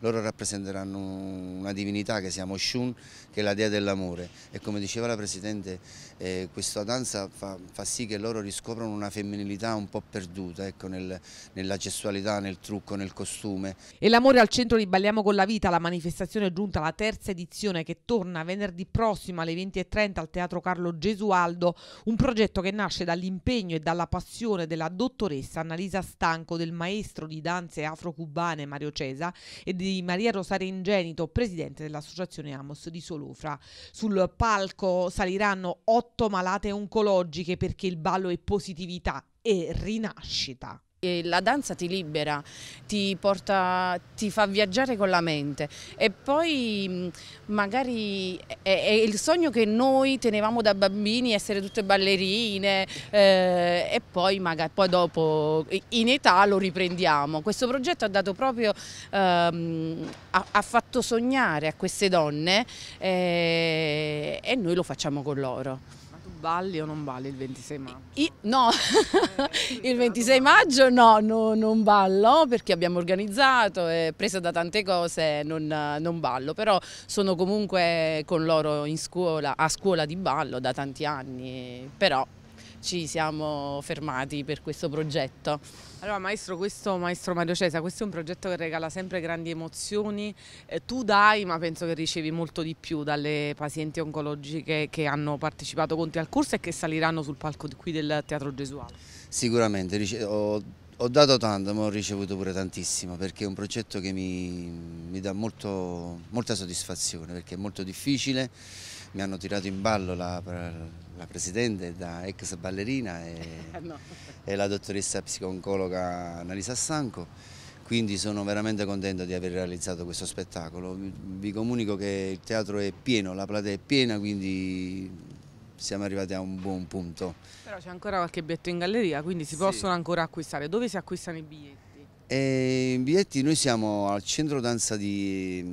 loro rappresenteranno una divinità che siamo Shun, che è la dea dell'amore e come diceva la Presidente eh, questa danza fa, fa, sì che loro riscoprano una femminilità un po' perduta ecco, nel, nella gestualità, nel trucco, nel costume. E l'amore al centro di Balliamo con la vita, la manifestazione è giunta alla terza edizione che torna venerdì prossimo alle 20.30 al Teatro Carlo Gesualdo, un progetto che nasce dall'impegno e dalla passione della dottoressa Annalisa Stanco, del maestro di danze afro-cubane Mario Cesa e di di Maria Rosaria Ingenito, presidente dell'associazione Amos di Solofra. Sul palco saliranno otto malate oncologiche perché il ballo è positività e rinascita. La danza ti libera, ti, porta, ti fa viaggiare con la mente e poi mm, magari è, è, il sogno che noi tenevamo da bambini, essere tutte ballerine eh, e poi, magari, poi dopo in età lo riprendiamo. Questo progetto ha dato proprio, ehm, ha, ha, fatto sognare a queste donne eh, e noi lo facciamo con loro balli o non balli il 26 maggio? I, no, eh, il 26 maggio no, no, non ballo perché abbiamo organizzato, e presa da tante cose, non, non ballo, però sono comunque con loro in scuola, a scuola di ballo da tanti anni, però ci siamo fermati per questo progetto. Allora maestro, questo, maestro Mario Cesa, questo è un progetto che regala sempre grandi emozioni, eh, tu dai ma penso che ricevi molto di più dalle pazienti oncologiche che hanno partecipato con te al corso e che saliranno sul palco qui del Teatro Gesuale. Sicuramente, ho, ho dato tanto ma ho ricevuto pure tantissimo perché è un progetto che mi, mi dà molto, molta soddisfazione perché è molto difficile, mi hanno tirato in ballo la, la presidente da ex ballerina e... no e la dottoressa psicologa Annalisa Stanco, quindi sono veramente contento di aver realizzato questo spettacolo. Vi comunico che il teatro è pieno, la platea è piena, quindi siamo arrivati a un buon punto. Però c'è ancora qualche biglietto in galleria, quindi si sì. possono ancora acquistare. Dove si acquistano i biglietti? E in biglietti noi siamo al centro danza di,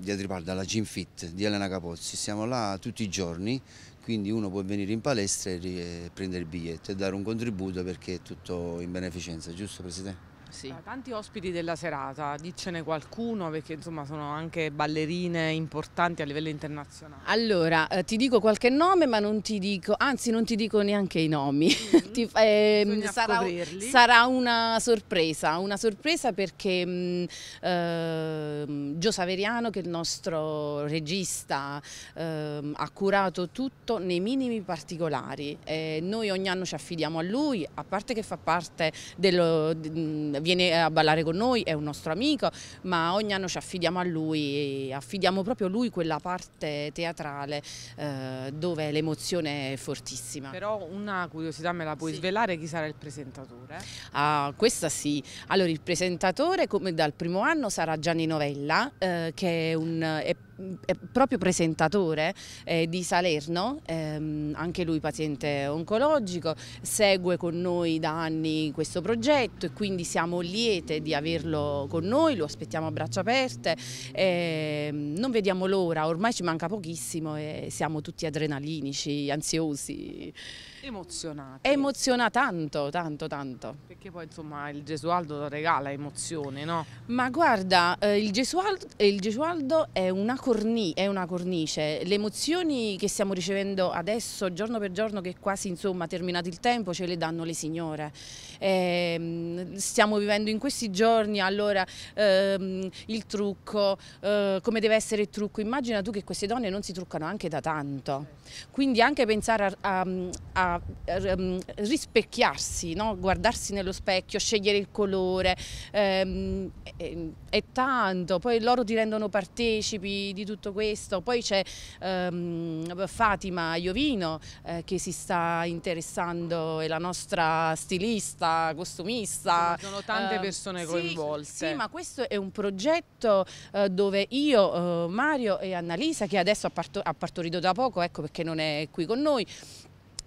di Atriparda, alla Gym Fit di Elena Capozzi, siamo là tutti i giorni, quindi uno può venire in palestra e prendere il biglietto e dare un contributo perché è tutto in beneficenza, giusto Presidente? Sì. Tanti ospiti della serata, diccene qualcuno perché insomma sono anche ballerine importanti a livello internazionale. Allora, eh, ti dico qualche nome ma non ti dico, anzi non ti dico neanche i nomi, mm. ti, eh, sarà, sarà, una sorpresa, una sorpresa perché mh, mm, eh, Gio Saveriano che è il nostro regista ehm, ha curato tutto nei minimi particolari, noi ogni anno ci affidiamo a lui, a parte che fa parte dello... Mm, viene a ballare con noi, è un nostro amico, ma ogni anno ci affidiamo a lui, affidiamo proprio a lui quella parte teatrale eh, dove l'emozione è fortissima. Però una curiosità me la puoi sì. svelare, chi sarà il presentatore? Ah, questa sì, allora il presentatore come dal primo anno sarà Gianni Novella eh, che è un... È proprio presentatore eh, di Salerno, ehm, anche lui paziente oncologico, segue con noi da anni questo progetto e quindi siamo siamo liete di averlo con noi, lo aspettiamo a braccia aperte, eh, non vediamo l'ora, ormai ci manca pochissimo e siamo tutti adrenalinici, ansiosi. Emozionata. Emoziona tanto, tanto, tanto. Perché poi insomma il Gesualdo regala emozione, no? Ma guarda, eh, il, Gesualdo, eh, il, Gesualdo, è una, corni, è una cornice. Le emozioni che stiamo ricevendo adesso, giorno per giorno, che quasi insomma terminato il tempo, ce le danno le signore. Eh, stiamo vivendo in questi giorni, allora ehm, il trucco, eh, come deve essere il trucco. Immagina tu che queste donne non si truccano anche da tanto. Quindi anche pensare a, a, a a eh, ehm, rispecchiarsi, no? guardarsi nello specchio, scegliere il colore, ehm, è, è, tanto, poi loro ti rendono partecipi di tutto questo, poi c'è ehm, Fatima Iovino eh, che si sta interessando, è la nostra stilista, costumista. Ci sono tante ehm, persone eh, coinvolte. Sì, sì, ma questo è un progetto eh, dove io, eh, Mario e Annalisa, che adesso ha, parto ha partorito da poco, ecco perché non è qui con noi,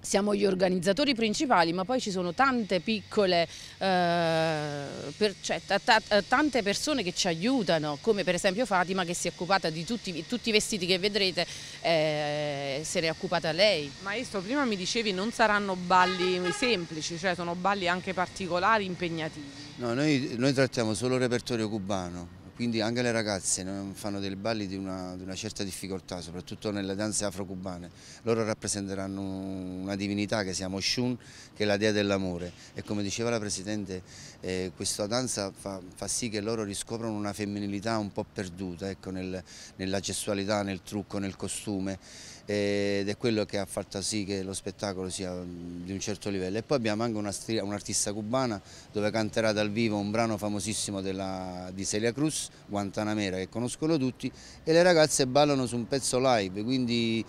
siamo gli organizzatori principali, ma poi ci sono tante piccole, eh, cioè, eh, tante persone che ci aiutano, come per esempio Fatima che si è occupata di tutti, tutti i vestiti che vedrete, eh, se ne è occupata lei. Maestro, prima mi dicevi non saranno balli semplici, cioè sono balli anche particolari, impegnativi. No, noi, noi trattiamo solo il repertorio cubano, quindi anche le ragazze fanno dei balli di una, di una certa difficoltà, soprattutto nelle danze afro-cubane. Loro rappresenteranno una divinità che si chiama Oshun, che è la dea dell'amore e come diceva la Presidente eh, questa danza fa, fa, sì che loro riscoprano una femminilità un po' perduta ecco, nel, nella gestualità, nel trucco, nel costume. Eh, ed è quello che ha fatto sì che lo spettacolo sia mm, di un certo livello. E poi abbiamo anche un'artista un cubana dove canterà dal vivo un brano famosissimo della, di Celia Cruz, Guantanamera, che conoscono tutti, e le ragazze ballano su un pezzo live, quindi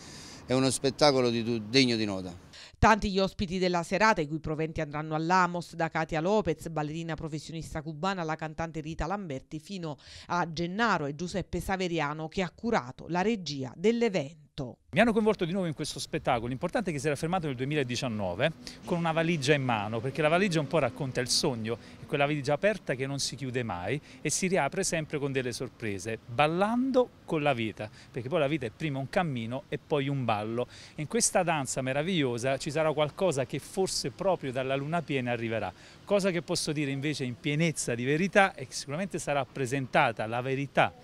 è uno spettacolo di, degno di nota. Tanti gli ospiti della serata, i cui proventi andranno all'Amos, da Katia Lopez, ballerina professionista cubana, alla cantante Rita Lamberti, fino a Gennaro e Giuseppe Saveriano, che ha curato la regia dell'evento tutto. Mi hanno coinvolto di nuovo in questo spettacolo, l'importante è che si era fermato nel 2019 con una valigia in mano, perché la valigia un po' racconta il sogno, è quella valigia aperta che non si chiude mai e si riapre sempre con delle sorprese, ballando con la vita, perché poi la vita è prima un cammino e poi un ballo. In questa danza meravigliosa ci sarà qualcosa che forse proprio dalla luna piena arriverà. Cosa che posso dire invece in pienezza di verità e che sicuramente sarà presentata la verità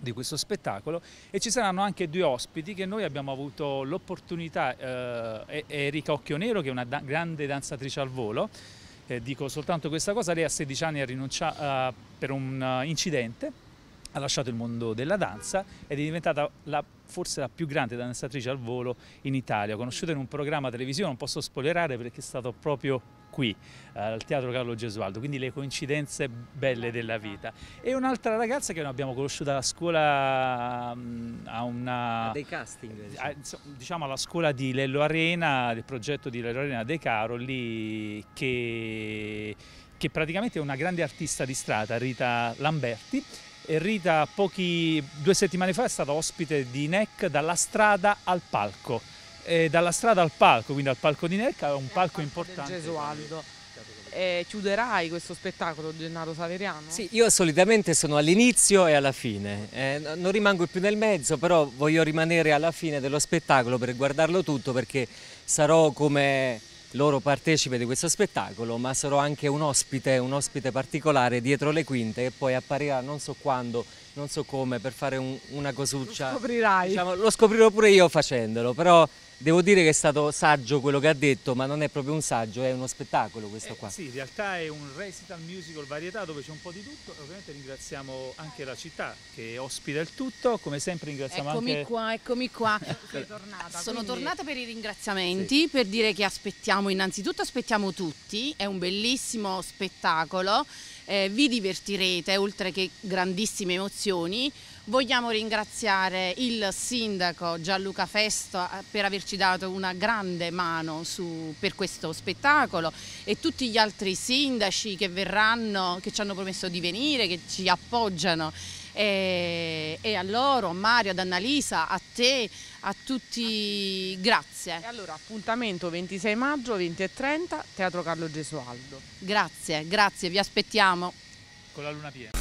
di questo spettacolo e ci saranno anche due ospiti che noi abbiamo avuto l'opportunità, eh, Erika Occhionero che è una da grande danzatrice al volo, eh, dico soltanto questa cosa, lei a 16 anni ha rinunciato eh, per un eh, incidente, ha lasciato il mondo della danza ed è diventata la, forse la più grande danzatrice al volo in Italia, conosciuta in un programma televisivo, non posso spoilerare perché è stato proprio qui eh, al Teatro Carlo Gesualdo, quindi le coincidenze belle della vita. E un'altra ragazza che noi abbiamo conosciuto alla scuola, mm, a una... A dei casting. Diciamo. A, diciamo alla scuola di Lello Arena, del progetto di Lello Arena De Caroli, che, che praticamente è una grande artista di strada, Rita Lamberti, e Rita pochi, due settimane fa è stata ospite di NEC dalla strada al palco eh, dalla strada al palco, quindi al palco di Nerca, un palco importante. Gesualdo. Eh, chiuderai questo spettacolo Gennaro Saleriano? Sì, io solitamente sono all'inizio e alla fine, eh, non rimango più nel mezzo, però voglio rimanere alla fine dello spettacolo per guardarlo tutto perché sarò come loro partecipe di questo spettacolo, ma sarò anche un ospite, un ospite particolare dietro le quinte che poi apparirà non so quando, non so come, per fare un, una cosuccia. Lo scoprirai. Diciamo, lo scoprirò pure io facendolo, però Devo dire che è stato saggio quello che ha detto, ma non è proprio un saggio, è uno spettacolo questo eh, qua. Sì, in realtà è un recital musical varietà dove c'è un po' di tutto. Ovviamente ringraziamo anche la città che ospita il tutto, come sempre ringraziamo eccomi anche... eccomi qua, eccomi qua. Sono quindi... tornata per i ringraziamenti, sì. per dire che aspettiamo, innanzitutto aspettiamo tutti, è un bellissimo spettacolo, eh, vi divertirete oltre che grandissime emozioni. Vogliamo ringraziare il sindaco Gianluca Festo eh, per averci dato una grande mano su, per questo spettacolo e tutti gli altri sindaci che verranno, che ci hanno promesso di venire, che ci appoggiano. E, e a loro, a Mario, ad Annalisa, a te, a tutti, grazie. E allora, appuntamento 26 maggio, 20 e 30, Teatro Carlo Gesualdo. Grazie, grazie, vi aspettiamo. Con la luna piena.